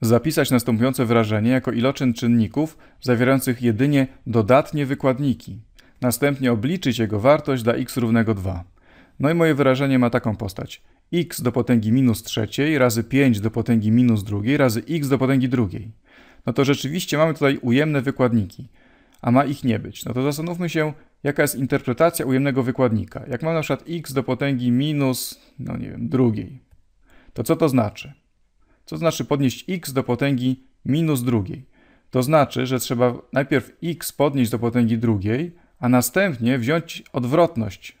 Zapisać następujące wyrażenie jako iloczyn czynników zawierających jedynie dodatnie wykładniki. Następnie obliczyć jego wartość dla x równego 2. No i moje wyrażenie ma taką postać. x do potęgi minus trzeciej razy 5 do potęgi minus drugiej razy x do potęgi drugiej. No to rzeczywiście mamy tutaj ujemne wykładniki, a ma ich nie być. No to zastanówmy się, jaka jest interpretacja ujemnego wykładnika. Jak mam na przykład x do potęgi minus, no nie wiem, drugiej, to co to znaczy? co znaczy podnieść x do potęgi minus drugiej. To znaczy, że trzeba najpierw x podnieść do potęgi drugiej, a następnie wziąć odwrotność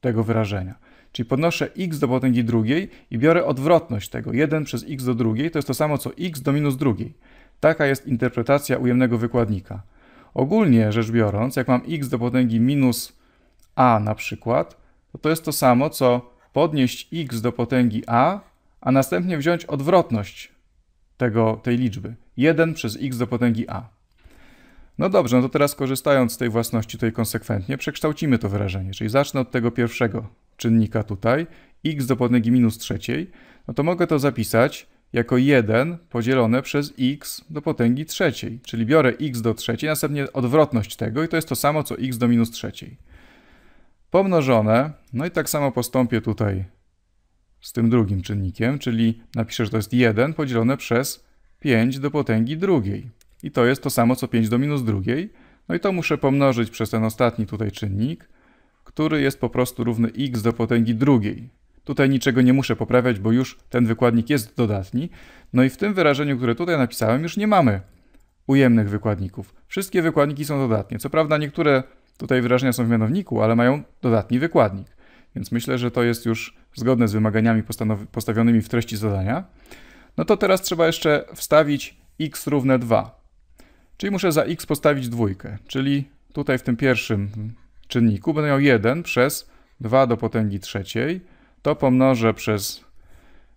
tego wyrażenia. Czyli podnoszę x do potęgi drugiej i biorę odwrotność tego. 1 przez x do drugiej to jest to samo co x do minus drugiej. Taka jest interpretacja ujemnego wykładnika. Ogólnie rzecz biorąc, jak mam x do potęgi minus a na przykład, to to jest to samo co podnieść x do potęgi a a następnie wziąć odwrotność tego, tej liczby. 1 przez x do potęgi a. No dobrze, no to teraz korzystając z tej własności tutaj konsekwentnie, przekształcimy to wyrażenie, czyli zacznę od tego pierwszego czynnika tutaj, x do potęgi minus trzeciej, no to mogę to zapisać jako 1 podzielone przez x do potęgi trzeciej, czyli biorę x do trzeciej, następnie odwrotność tego i to jest to samo co x do minus trzeciej. Pomnożone, no i tak samo postąpię tutaj z tym drugim czynnikiem, czyli napiszę, że to jest 1 podzielone przez 5 do potęgi drugiej. I to jest to samo co 5 do minus drugiej. No i to muszę pomnożyć przez ten ostatni tutaj czynnik, który jest po prostu równy x do potęgi drugiej. Tutaj niczego nie muszę poprawiać, bo już ten wykładnik jest dodatni. No i w tym wyrażeniu, które tutaj napisałem, już nie mamy ujemnych wykładników. Wszystkie wykładniki są dodatnie. Co prawda niektóre tutaj wyrażenia są w mianowniku, ale mają dodatni wykładnik więc myślę, że to jest już zgodne z wymaganiami postawionymi w treści zadania. No to teraz trzeba jeszcze wstawić x równe 2. Czyli muszę za x postawić dwójkę, czyli tutaj w tym pierwszym czynniku będę miał 1 przez 2 do potęgi trzeciej, to pomnożę przez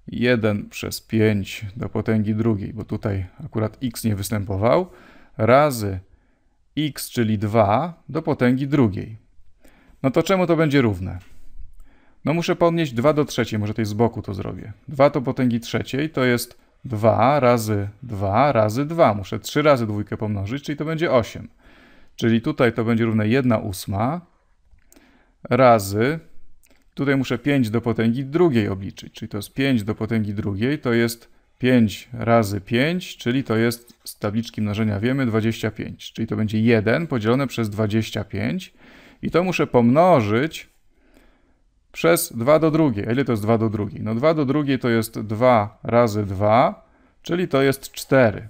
1 przez 5 do potęgi drugiej, bo tutaj akurat x nie występował, razy x, czyli 2 do potęgi drugiej. No to czemu to będzie równe? No muszę podnieść 2 do trzeciej, może tej z boku to zrobię. 2 to potęgi trzeciej, to jest 2 razy 2 razy 2. Muszę 3 razy dwójkę pomnożyć, czyli to będzie 8. Czyli tutaj to będzie równe 1 ósma razy, tutaj muszę 5 do potęgi drugiej obliczyć, czyli to jest 5 do potęgi drugiej, to jest 5 razy 5, czyli to jest z tabliczki mnożenia wiemy 25, czyli to będzie 1 podzielone przez 25 i to muszę pomnożyć przez 2 do drugiej. A ile to jest 2 do drugiej? No 2 do drugiej to jest 2 razy 2, czyli to jest 4.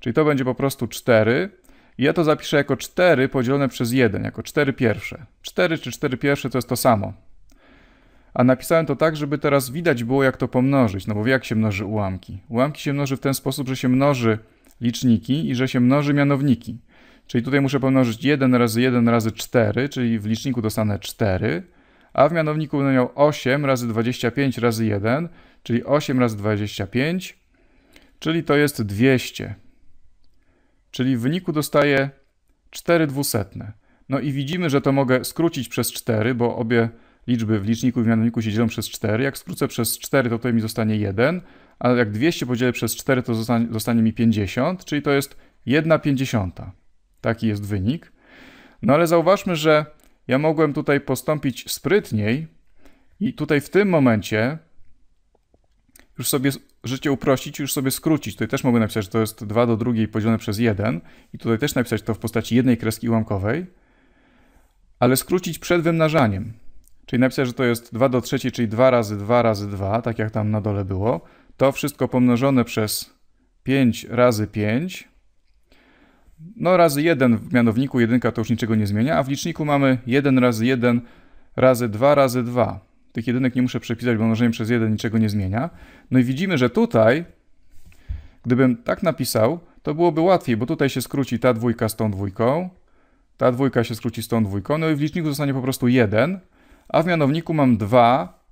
Czyli to będzie po prostu 4. I ja to zapiszę jako 4 podzielone przez 1, jako 4 pierwsze. 4 czy 4 pierwsze to jest to samo. A napisałem to tak, żeby teraz widać było, jak to pomnożyć. No bo jak się mnoży ułamki. Ułamki się mnoży w ten sposób, że się mnoży liczniki i że się mnoży mianowniki. Czyli tutaj muszę pomnożyć 1 razy 1 razy 4, czyli w liczniku dostanę 4 a w mianowniku będę miał 8 razy 25 razy 1, czyli 8 razy 25, czyli to jest 200. Czyli w wyniku dostaję 4 dwusetne. No i widzimy, że to mogę skrócić przez 4, bo obie liczby w liczniku i w mianowniku się dzielą przez 4. Jak skrócę przez 4, to tutaj mi zostanie 1, a jak 200 podzielę przez 4, to zostanie, zostanie mi 50, czyli to jest 1 50. Taki jest wynik. No ale zauważmy, że ja mogłem tutaj postąpić sprytniej i tutaj w tym momencie już sobie życie uprościć, już sobie skrócić. Tutaj też mogę napisać, że to jest 2 do drugiej podzielone przez 1 i tutaj też napisać to w postaci jednej kreski ułamkowej, ale skrócić przed wymnażaniem. Czyli napisać, że to jest 2 do trzeciej, czyli 2 razy 2 razy 2, tak jak tam na dole było. To wszystko pomnożone przez 5 razy 5 no razy 1 w mianowniku, jedynka to już niczego nie zmienia, a w liczniku mamy 1 razy 1 razy 2 razy 2. Tych jedynek nie muszę przepisać, bo mnożenie przez 1 niczego nie zmienia. No i widzimy, że tutaj, gdybym tak napisał, to byłoby łatwiej, bo tutaj się skróci ta dwójka z tą dwójką, ta dwójka się skróci z tą dwójką, no i w liczniku zostanie po prostu 1, a w mianowniku mam 2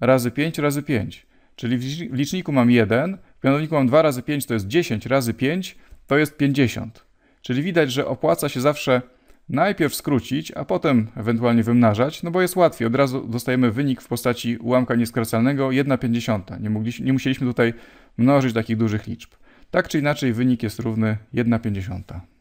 razy 5 razy 5. Czyli w liczniku mam 1, w mianowniku mam 2 razy 5, to jest 10 razy 5, to jest 50. Czyli widać, że opłaca się zawsze najpierw skrócić, a potem ewentualnie wymnażać, no bo jest łatwiej. Od razu dostajemy wynik w postaci ułamka nieskracalnego 1,50. Nie, nie musieliśmy tutaj mnożyć takich dużych liczb. Tak czy inaczej wynik jest równy 1,50.